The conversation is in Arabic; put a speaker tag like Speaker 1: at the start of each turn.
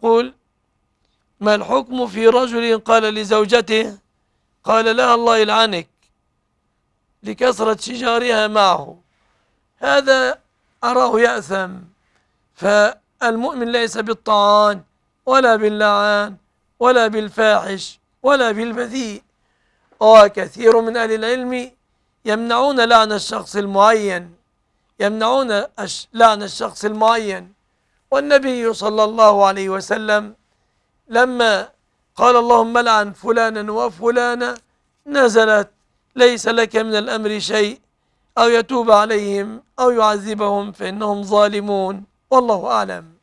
Speaker 1: تقول ما الحكم في رجل قال لزوجته قال لها الله يلعنك لكثرة شجارها معه هذا أراه يأثم فالمؤمن ليس بالطعان ولا باللعان ولا بالفاحش ولا بالبذيء وكثير من أهل العلم يمنعون لعن الشخص المعين يمنعون لعن الشخص المعين والنبي صلى الله عليه وسلم لما قال اللهم لعن فلانا وفلانا نزلت ليس لك من الأمر شيء أو يتوب عليهم أو يعذبهم فإنهم ظالمون والله أعلم